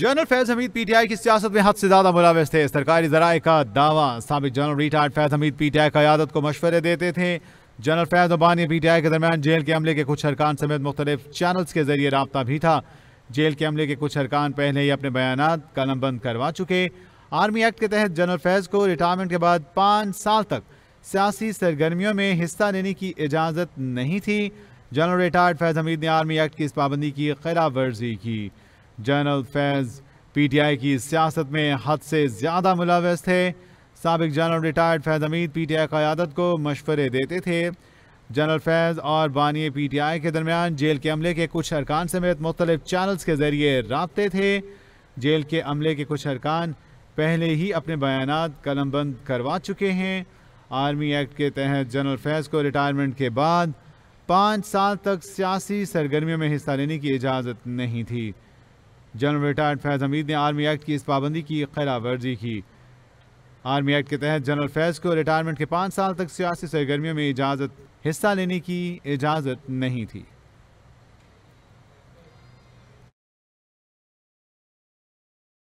general Faiz Hameed PTI की सियासत में हद से ज्यादा मुलविस थे सरकारी जराए का दावा सबक general retired Faiz Hameed PTI क्यादत को मशवरे देते थे जनरल फैज टी पीटीआई के दरमियान जेल के अमले के कुछ अरकान समेत मुख्तलिफ चैनल्स के जरिए रबता भी था जेल के अमले के कुछ अरकान पहले ही अपने बयान कलम बंद करवा चुके आर्मी एक्ट के तहत जनरल फैज को रिटायरमेंट के बाद पाँच साल तक सियासी सरगर्मियों में हिस्सा लेने की इजाज़त नहीं थी जनरल रिटायर्ड फैज हमीद ने आर्मी एक्ट की इस पाबंदी की खिलाफ वर्जी की जनरल फैज पीटीआई की सियासत में हद से ज़्यादा मुलवस थे सबक general retired Faiz Hameed PTI क़्यादत को मशवरे देते थे जनरल फैज़ और टी पीटीआई के दरमियान जेल के अमले के कुछ अरकान समेत मुख्तलिफ चैनल्स के ज़रिए रबते थे जेल के अमले के कुछ अरकान पहले ही अपने बयान कलम बंद करवा चुके हैं आर्मी एक्ट के तहत जनरल फैज़ को रिटायरमेंट के बाद पाँच साल तक सियासी सरगर्मियों में हिस्सा लेने की इजाज़त नहीं थी जनरल रिटायर्ड फैज़ हमीद ने आर्मी एक्ट की इस पाबंदी की खिलाफ वर्जी की आर्मी एक्ट के तहत जनरल फैज़ को रिटायरमेंट के पाँच साल तक सियासी सरगर्मियों में इजाज़त हिस्सा लेने की इजाज़त नहीं थी